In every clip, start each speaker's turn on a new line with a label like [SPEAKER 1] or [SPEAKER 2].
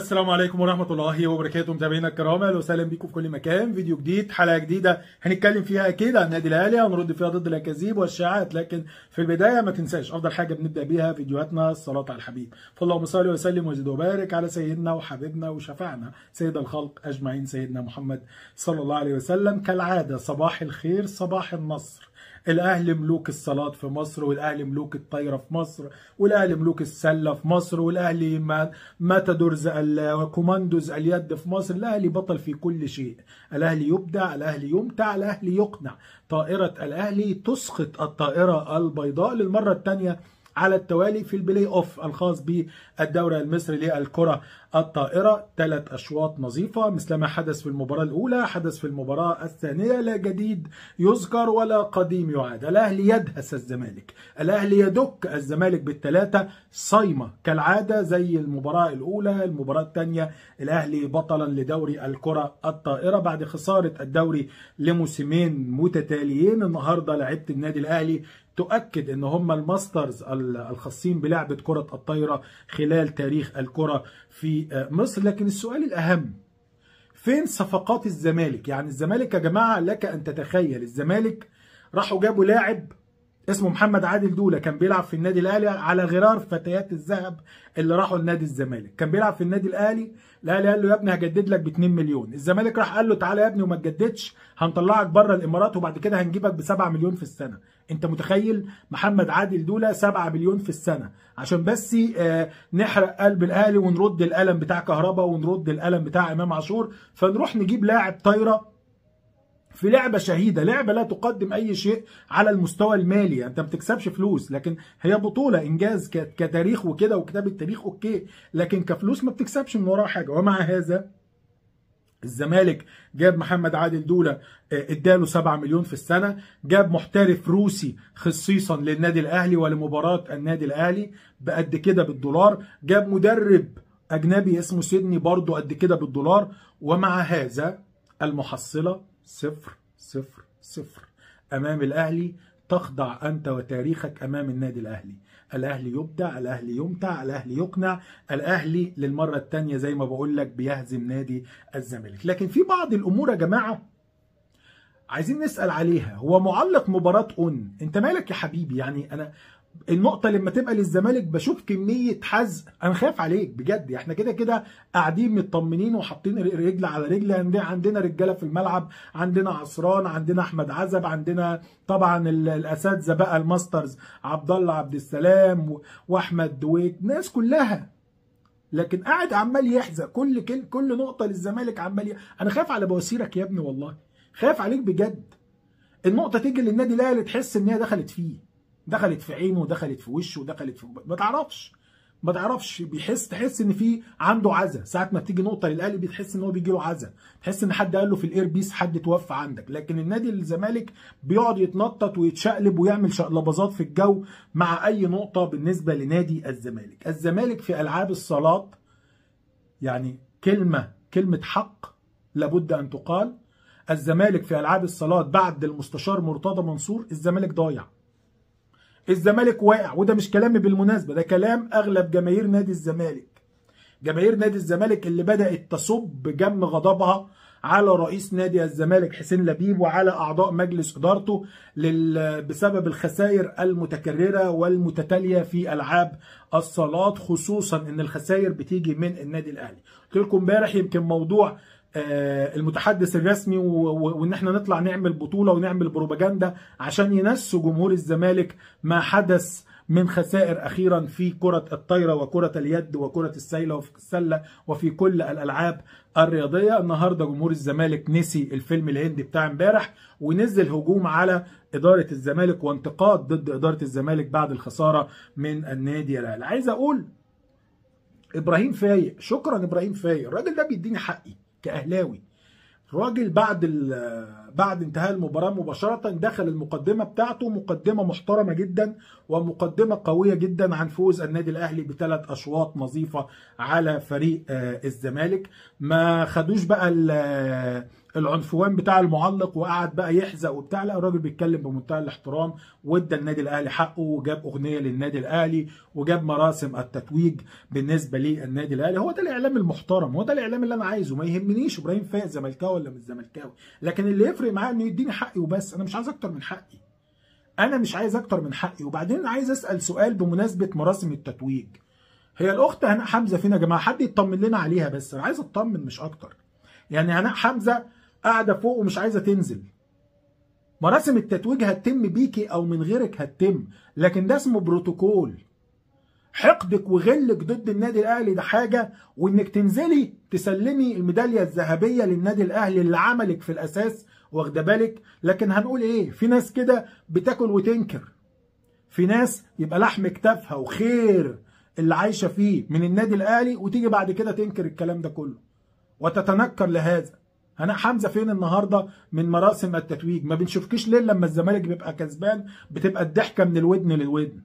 [SPEAKER 1] السلام عليكم ورحمة الله وبركاته متابعينا الكرام اهلا وسهلا بيكم في كل مكان فيديو جديد حلقة جديده هنتكلم فيها اكيد عن النادي الاهلي هنرد فيها ضد الاكاذيب والشائعات لكن في البداية ما تنساش افضل حاجة بنبدأ بيها فيديوهاتنا الصلاة على الحبيب فاللهم صل وسلم وزد وبارك على سيدنا وحبيبنا وشفعنا سيد الخلق اجمعين سيدنا محمد صلى الله عليه وسلم كالعادة صباح الخير صباح النصر الاهلي ملوك الصلاه في مصر والاهلي ملوك الطايره في مصر والاهلي ملوك السله في مصر والاهلي ماتادورز كوماندوز اليد في مصر الاهلي بطل في كل شيء الاهلي يبدع الاهلي يمتع الاهلي يقنع طائره الاهلي تسقط الطائره البيضاء للمره الثانيه على التوالي في البلاي اوف الخاص بالدوري المصري للكرة الطائرة ثلاث أشواط نظيفة مثلما حدث في المباراة الأولى حدث في المباراة الثانية لا جديد يذكر ولا قديم يعاد الأهلي يدهس الزمالك الأهلي يدك الزمالك بالثلاثة صايمة كالعادة زي المباراة الأولى المباراة الثانية الأهلي بطلا لدوري الكرة الطائرة بعد خسارة الدوري لموسمين متتاليين النهاردة لعبت النادي الأهلي تؤكد ان هم الماسترز الخاصين بلعبه كره الطايره خلال تاريخ الكره في آه، مصر لكن السؤال الاهم فين صفقات الزمالك يعني الزمالك يا جماعه لك ان تتخيل الزمالك راحوا جابوا لاعب اسمه محمد عادل دوله كان بيلعب في النادي الاهلي على غرار فتيات الذهب اللي راحوا لنادي الزمالك كان بيلعب في النادي الاهلي الاهلي قال له يا ابني هجدد لك ب 2 مليون الزمالك راح قال له تعالى يا ابني وما تجددش هنطلعك بره الامارات وبعد كده هنجيبك ب 7 مليون في السنه انت متخيل محمد عادل دوله 7 مليون في السنه عشان بس آه، نحرق قلب الاهلي ونرد القلم بتاع كهربا ونرد القلم بتاع امام عاشور فنروح نجيب لاعب طايره في لعبه شهيده لعبه لا تقدم اي شيء على المستوى المالي انت ما بتكسبش فلوس لكن هي بطوله انجاز كتاريخ وكده وكتاب التاريخ اوكي لكن كفلوس ما بتكسبش من وراها حاجه ومع هذا الزمالك جاب محمد عادل دولة آه، اداله 7 مليون في السنة جاب محترف روسي خصيصا للنادي الأهلي ولمباراة النادي الأهلي بقد كده بالدولار جاب مدرب أجنبي اسمه سيدني برضه قد كده بالدولار ومع هذا المحصلة صفر صفر صفر أمام الأهلي تخضع أنت وتاريخك أمام النادي الأهلي الأهلي يبدع الأهلي يمتع الأهلي يقنع الأهلي للمرة الثانية زي ما بقول لك بيهزم نادي الزمالك لكن في بعض الأمور يا جماعة عايزين نسأل عليها هو معلق مباراة أون أنت مالك يا حبيبي يعني أنا النقطه لما تبقى للزمالك بشوف كميه حزق انا خايف عليك بجد احنا كده كده قاعدين مطمنين وحاطين رجل على رجل عندنا رجاله في الملعب عندنا عصران عندنا احمد عزب عندنا طبعا الاساتذه بقى الماسترز عبد الله عبد السلام واحمد دويك ناس كلها لكن قاعد عمال يحزق كل كل, كل نقطه للزمالك عمال انا خايف على بواسيرك يا ابني والله خايف عليك بجد النقطه تيجي للنادي الاهلي تحس ان هي دخلت فيه دخلت في عينه ودخلت في وشه ودخلت في ما تعرفش ما تعرفش بيحس تحس ان في عنده عزا ساعه ما بتيجي نقطه للاهلي بتحس ان هو بيجي له عزا تحس ان حد قال له في الاير بيس حد توفى عندك لكن النادي الزمالك بيقعد يتنطط ويتشقلب ويعمل شقلباظات في الجو مع اي نقطه بالنسبه لنادي الزمالك الزمالك في العاب الصالات يعني كلمه كلمه حق لابد ان تقال الزمالك في العاب الصالات بعد المستشار مرتضى منصور الزمالك ضايع الزمالك واقع وده مش كلامي بالمناسبه ده كلام اغلب جماهير نادي الزمالك جماهير نادي الزمالك اللي بدات تصب جم غضبها على رئيس نادي الزمالك حسين لبيب وعلى أعضاء مجلس إدارته بسبب الخسائر المتكررة والمتتالية في ألعاب الصالات خصوصا إن الخسائر بتيجي من النادي الأهلي قلت لكم امبارح يمكن موضوع آه، المتحدث الرسمي وان احنا نطلع نعمل بطوله ونعمل بروباجندا عشان ينسوا جمهور الزمالك ما حدث من خسائر أخيرا في كرة الطايرة وكرة اليد وكرة السيلة وفي السلة وفي كل الألعاب الرياضية النهاردة جمهور الزمالك نسي الفيلم الهندي بتاع امبارح ونزل هجوم على إدارة الزمالك وانتقاد ضد إدارة الزمالك بعد الخسارة من النادي الأهلي عايز أقول إبراهيم فايق شكرا إبراهيم فايق الراجل ده بيديني حقي كأهلاوي الراجل بعد بعد انتهاء المباراة مباشرة دخل المقدمة بتاعته مقدمة محترمة جدا ومقدمة قوية جدا عن فوز النادي الأهلي بثلاث أشواط نظيفة على فريق آه، الزمالك ما خدوش بقى العنفوان بتاع المعلق وقعد بقى يحزق وبتاع لا الراجل بيتكلم بمنتهى الاحترام وادى النادي الاهلي حقه وجاب اغنيه للنادي الاهلي وجاب مراسم التتويج بالنسبه للنادي الاهلي هو ده الاعلام المحترم هو ده الاعلام اللي انا عايزه ما يهمنيش ابراهيم فايق زملكاوي ولا مش زملكاوي لكن اللي يفرق معاه انه يديني حقي وبس انا مش عايز اكتر من حقي انا مش عايز اكتر من حقي وبعدين عايز اسال سؤال بمناسبه مراسم التتويج هي الاخت هناء حمزه فين يا جماعه حد يطمن لنا عليها بس انا عايز اطمن مش اكتر يعني هناء حمزه قاعده فوق ومش عايزه تنزل مراسم التتويج هتتم بيكي او من غيرك هتتم لكن ده اسمه بروتوكول حقدك وغلك ضد النادي الاهلي ده حاجه وانك تنزلي تسلمي الميداليه الذهبيه للنادي الاهلي اللي عملك في الاساس واخده بالك لكن هنقول ايه في ناس كده بتاكل وتنكر في ناس يبقى لحم كتافها وخير اللي عايشه فيه من النادي الاهلي وتيجي بعد كده تنكر الكلام ده كله وتتنكر لهذا هناء حمزه فين النهارده من مراسم التتويج ما بنشوفكش ليه لما الزمالك بيبقى كسبان بتبقى الضحكه من الودن للودن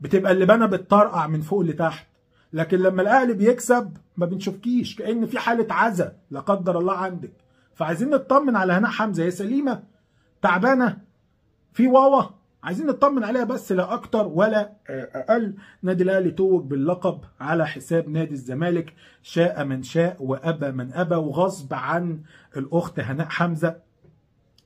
[SPEAKER 1] بتبقى اللبانه بتطرقع من فوق لتحت لكن لما الاهلي بيكسب ما بنشوفكيش كان في حاله عزا لا قدر الله عندك فعايزين نطمن على هناء حمزه هي سليمه تعبانه في واوا عايزين نطمن عليها بس لا اكتر ولا اقل نادي الاهلي توج باللقب على حساب نادي الزمالك شاء من شاء وابى من ابى وغصب عن الاخت هناء حمزه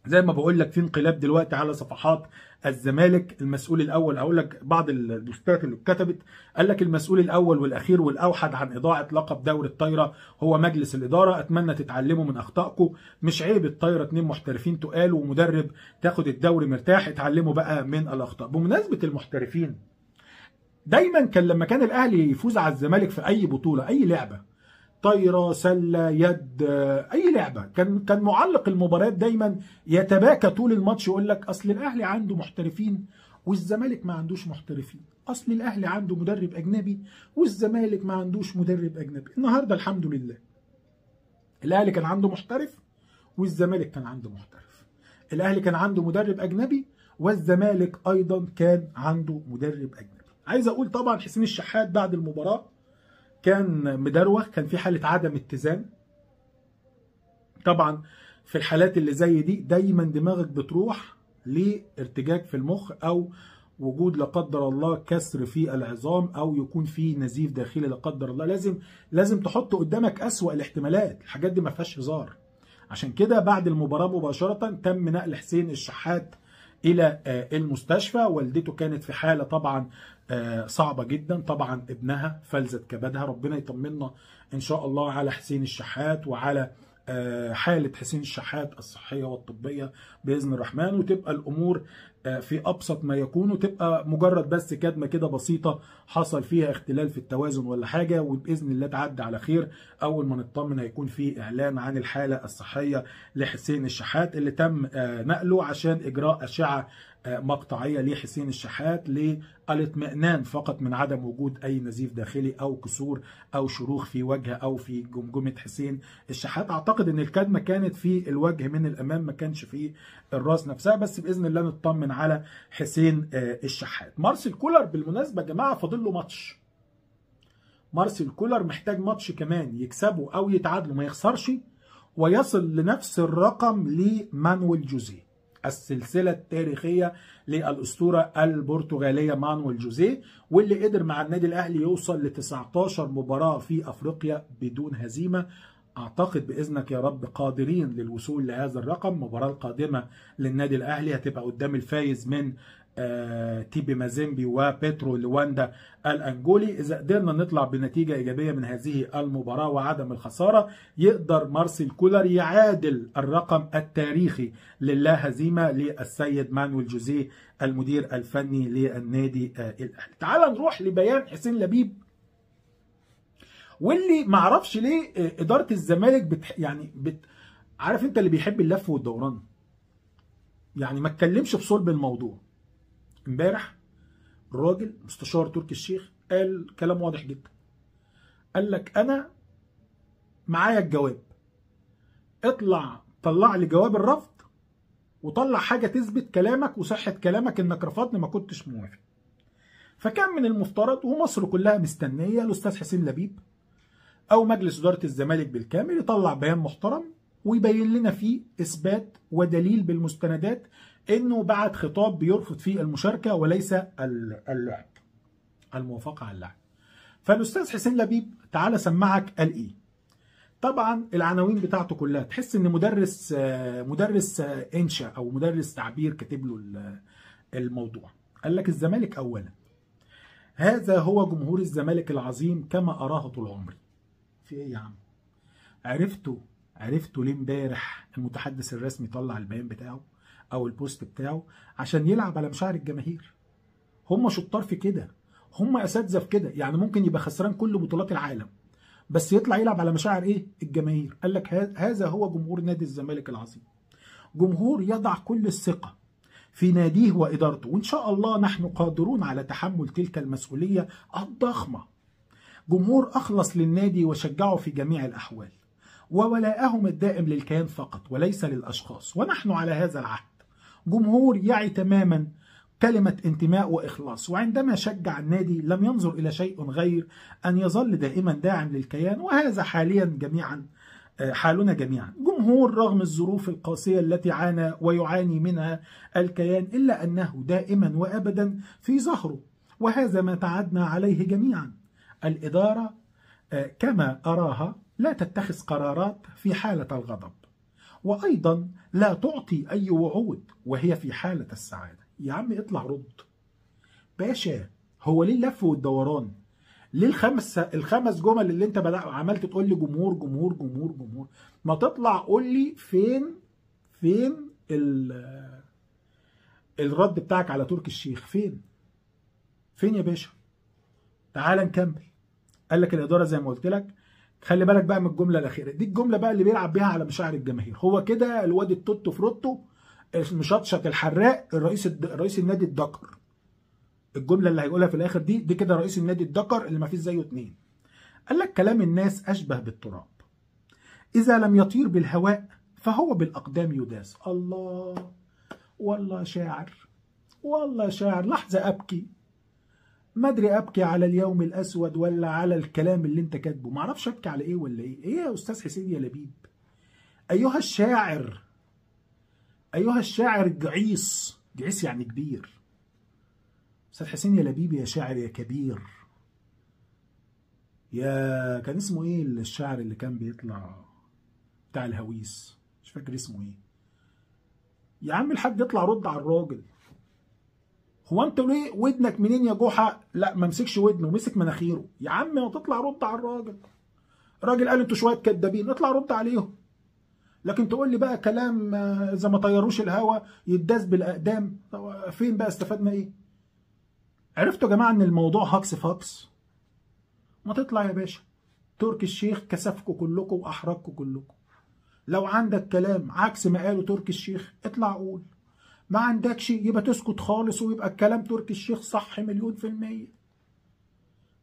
[SPEAKER 1] زي ما بقول لك في انقلاب دلوقتي على صفحات الزمالك المسؤول الاول هقول لك بعض البوستات اللي اتكتبت قال لك المسؤول الاول والاخير والاوحد عن اضاعه لقب دوري الطايره هو مجلس الاداره اتمنى تتعلموا من اخطائكم مش عيب الطايره اتنين محترفين تقال ومدرب تاخد الدوري مرتاح اتعلموا بقى من الاخطاء بمناسبه المحترفين دايما كان لما كان الاهلي يفوز على الزمالك في اي بطوله اي لعبه طايره سله يد آه، اي لعبه كان كان معلق المباريات دايما يتباكى طول الماتش يقول لك اصل الاهلي عنده محترفين والزمالك ما عندوش محترفين اصل الاهلي عنده مدرب اجنبي والزمالك ما عندوش مدرب اجنبي النهارده الحمد لله الاهلي كان عنده محترف والزمالك كان عنده محترف الاهلي كان عنده مدرب اجنبي والزمالك ايضا كان عنده مدرب اجنبي عايز اقول طبعا حسين الشحات بعد المباراه كان مدروخ كان في حاله عدم اتزان طبعا في الحالات اللي زي دي دايما دماغك بتروح لارتجاج في المخ او وجود لا قدر الله كسر في العظام او يكون في نزيف داخلي لا قدر الله لازم لازم تحط قدامك اسوأ الاحتمالات الحاجات دي ما فيهاش هزار عشان كده بعد المباراه مباشره تم نقل حسين الشحات إلى آه، المستشفى والدته كانت في حالة طبعا آه، صعبة جدا طبعا ابنها فلزت كبدها ربنا يطمنا إن شاء الله على حسين الشحات وعلى آه، حالة حسين الشحات الصحية والطبية بإذن الرحمن وتبقى الأمور آه، في أبسط ما يكون وتبقى مجرد بس كدمة كده بسيطة حصل فيها اختلال في التوازن ولا حاجة وبإذن الله تعدي على خير أول ما نطمن هيكون في إعلان عن الحالة الصحية لحسين الشحات اللي تم آه، نقله عشان إجراء أشعة آه، مقطعية لحسين الشحات للاطمئنان فقط من عدم وجود أي نزيف داخلي أو كسور أو شروخ في وجه أو في جمجمة حسين الشحات أعتقد أن الكدمة كانت في الوجه من الأمام ما كانش في الراس نفسها بس بإذن الله نطمن على حسين آه، الشحات مارسيل كولر بالمناسبة يا جماعة فاضل له ماتش مارسيل كولر محتاج ماتش كمان يكسبه أو يتعادله ما يخسرش ويصل لنفس الرقم لمانويل جوزيه السلسلة التاريخية للأسطورة البرتغالية مانويل جوزيه واللي قدر مع النادي الأهلي يوصل ل 19 مباراة في أفريقيا بدون هزيمة اعتقد باذنك يا رب قادرين للوصول لهذا الرقم مباراه القادمه للنادي الاهلي هتبقى قدام الفايز من آه تيبي مازيمبي وبيترو لواندا الانجولي اذا قدرنا نطلع بنتيجه ايجابيه من هذه المباراه وعدم الخساره يقدر مارسيل كولر يعادل الرقم التاريخي للا هزيمه للسيد مانويل جوزيه المدير الفني للنادي آه الاهلي تعال نروح لبيان حسين لبيب واللي ما اعرفش ليه آه، اداره الزمالك بت يعني بت عارف انت اللي بيحب اللف والدوران يعني ما اتكلمش في صلب الموضوع امبارح الراجل مستشار تركي الشيخ قال كلام واضح جدا قال لك انا معايا الجواب اطلع طلع لي جواب الرفض وطلع حاجه تثبت كلامك وصحه كلامك انك رفضني ما كنتش موافق فكان من المفترض ومصر كلها مستنيه الاستاذ حسين لبيب او مجلس اداره الزمالك بالكامل يطلع بيان محترم ويبين لنا فيه اثبات ودليل بالمستندات انه بعت خطاب بيرفض فيه المشاركه وليس اللعب الموافقه على اللعب فالاستاذ حسين لبيب تعالى سمعك قال ايه طبعا العناوين بتاعته كلها تحس ان مدرس مدرس انشا او مدرس تعبير كاتب له الموضوع قال لك الزمالك اولا هذا هو جمهور الزمالك العظيم كما اراه طول عمري في ايه يا عم عرفتوا عرفتوا ليه امبارح المتحدث الرسمي طلع البيان بتاعه او البوست بتاعه عشان يلعب على مشاعر الجماهير هم شطار في كده هم اساتذه في كده يعني ممكن يبقى خسران كل بطولات العالم بس يطلع يلعب على مشاعر ايه الجماهير قال لك هذا هو جمهور نادي الزمالك العظيم جمهور يضع كل الثقه في ناديه وادارته وان شاء الله نحن قادرون على تحمل تلك المسؤوليه الضخمه جمهور أخلص للنادي وشجعه في جميع الأحوال وولاءهم الدائم للكيان فقط وليس للأشخاص ونحن على هذا العهد جمهور يعي تماما كلمة انتماء وإخلاص وعندما شجع النادي لم ينظر إلى شيء غير أن يظل دائما داعم للكيان وهذا حاليا جميعا آه، حالنا جميعا جمهور رغم الظروف القاسية التي عانى ويعاني منها الكيان إلا أنه دائما وأبدا في ظهره وهذا ما تعدنا عليه جميعا الإدارة آه، كما أراها لا تتخذ قرارات في حالة الغضب وأيضا لا تعطي أي وعود وهي في حالة السعادة يا عم اطلع رد باشا هو ليه اللف والدوران ليه الخمس الخمس جمل اللي انت بدأ عملت تقول لي جمهور جمهور جمهور جمهور ما تطلع قول لي فين فين ال الرد بتاعك على تركي الشيخ فين فين يا باشا تعال نكمل قال لك الاداره زي ما قلت لك خلي بالك بقى من الجمله الاخيره دي الجمله بقى اللي بيلعب بيها على مشاعر الجماهير هو كده الواد التوتو فروتو المشطشط الحراق الرئيس الد... رئيس النادي الدكر الجمله اللي هيقولها في الاخر دي دي كده رئيس النادي الدكر اللي ما فيش زيه اتنين قال لك كلام الناس اشبه بالتراب اذا لم يطير بالهواء فهو بالاقدام يداس الله والله شاعر والله شاعر لحظه ابكي ما ادري ابكي على اليوم الاسود ولا على الكلام اللي انت كاتبه ما اعرفش ابكي على ايه ولا ايه ايه يا استاذ حسين يا لبيب ايها الشاعر ايها الشاعر الجعيص جعيص يعني كبير استاذ حسين يا لبيب يا شاعر يا كبير يا كان اسمه ايه الشاعر اللي كان بيطلع بتاع الهويس مش فاكر اسمه ايه يا عم الحاج يطلع رد على الراجل هو انت ليه ودنك منين يا جحا لا ما مسكش ودنه ومسك مناخيره يا عم ما تطلع رد على الراجل الراجل قال انتوا شويه كدابين اطلع رد عليهم لكن تقول لي بقى كلام آه، اذا ما طيروش الهوا يداس بالاقدام فين بقى استفدنا ايه عرفتوا يا جماعه ان الموضوع هكس فاكس ما تطلع يا باشا تركي الشيخ كسفكم كلكم واحرجكم كلكم لو عندك كلام عكس ما قاله تركي الشيخ اطلع قول ما عندكش يبقى تسكت خالص ويبقى الكلام تركي الشيخ صح مليون في المية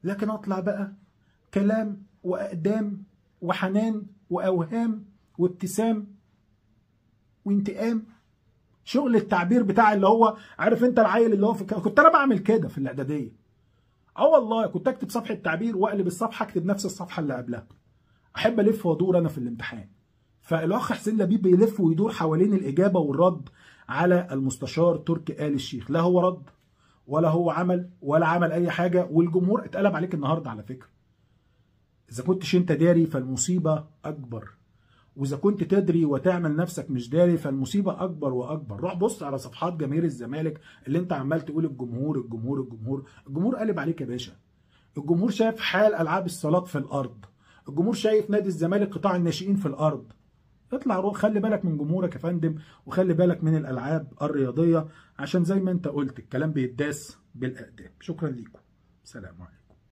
[SPEAKER 1] لكن اطلع بقى كلام واقدام وحنان واوهام وابتسام وانتقام شغل التعبير بتاع اللي هو عارف انت العيل اللي هو في كنت انا بعمل كده في الاعداديه اه والله كنت اكتب صفحه تعبير واقلب الصفحه اكتب نفس الصفحه اللي قبلها احب الف وادور انا في الامتحان فالاخ حسين لبيب بيلف ويدور حوالين الاجابه والرد على المستشار تركي آل الشيخ لا هو رد ولا هو عمل ولا عمل أي حاجة والجمهور اتقلب عليك النهاردة على فكرة إذا كنتش أنت داري فالمصيبة أكبر وإذا كنت تدري وتعمل نفسك مش داري فالمصيبة أكبر وأكبر روح بص على صفحات جماهير الزمالك اللي أنت عمال تقول الجمهور الجمهور الجمهور الجمهور قلب عليك يا باشا الجمهور شايف حال ألعاب الصالات في الأرض الجمهور شايف نادي الزمالك قطاع الناشئين في الأرض اطلع روح خلي بالك من جمهورك يا فندم وخلي بالك من الالعاب الرياضيه عشان زي ما انت قلت الكلام بيتداس بالاقدام شكرا ليكم سلام عليكم